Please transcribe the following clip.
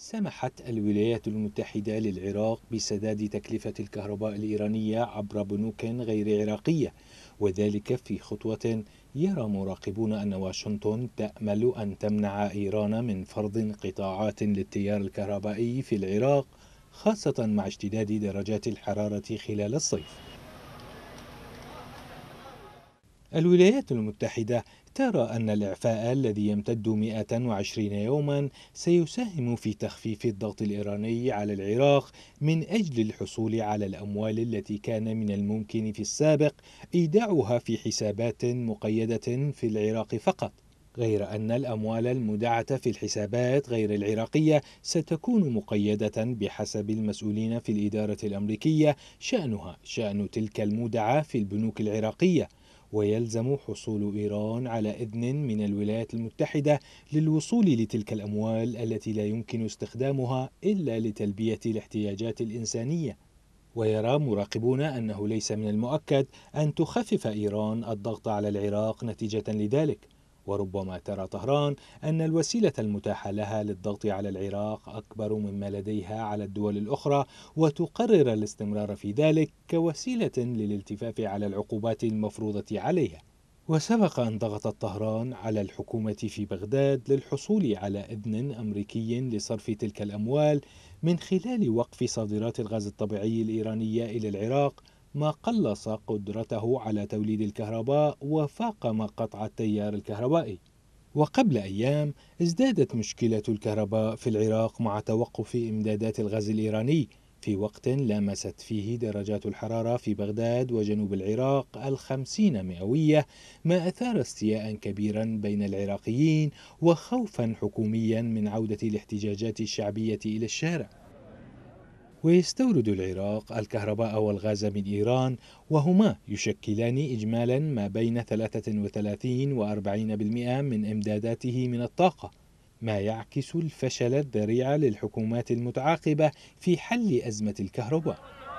سمحت الولايات المتحدة للعراق بسداد تكلفة الكهرباء الإيرانية عبر بنوك غير عراقية وذلك في خطوة يرى مراقبون أن واشنطن تأمل أن تمنع إيران من فرض قطاعات للتيار الكهربائي في العراق خاصة مع اشتداد درجات الحرارة خلال الصيف الولايات المتحدة ترى أن الإعفاء الذي يمتد 120 يوما سيساهم في تخفيف الضغط الإيراني على العراق من أجل الحصول على الأموال التي كان من الممكن في السابق إيداعها في حسابات مقيدة في العراق فقط غير أن الأموال المودعة في الحسابات غير العراقية ستكون مقيدة بحسب المسؤولين في الإدارة الأمريكية شأنها شأن تلك المودعة في البنوك العراقية ويلزم حصول إيران على إذن من الولايات المتحدة للوصول لتلك الأموال التي لا يمكن استخدامها إلا لتلبية الاحتياجات الإنسانية ويرى مراقبون أنه ليس من المؤكد أن تخفف إيران الضغط على العراق نتيجة لذلك وربما ترى طهران أن الوسيلة المتاحة لها للضغط على العراق أكبر مما لديها على الدول الأخرى وتقرر الاستمرار في ذلك كوسيلة للالتفاف على العقوبات المفروضة عليها وسبق أن ضغطت طهران على الحكومة في بغداد للحصول على إذن أمريكي لصرف تلك الأموال من خلال وقف صادرات الغاز الطبيعي الإيرانية إلى العراق ما قلص قدرته على توليد الكهرباء وفاقم قطع التيار الكهربائي وقبل أيام ازدادت مشكلة الكهرباء في العراق مع توقف إمدادات الغاز الإيراني في وقت لامست فيه درجات الحرارة في بغداد وجنوب العراق الخمسين مئوية ما أثار استياء كبيرا بين العراقيين وخوفا حكوميا من عودة الاحتجاجات الشعبية إلى الشارع ويستورد العراق الكهرباء والغاز من إيران وهما يشكلان إجمالا ما بين 33 و 40% من إمداداته من الطاقة ما يعكس الفشل الذريع للحكومات المتعاقبة في حل أزمة الكهرباء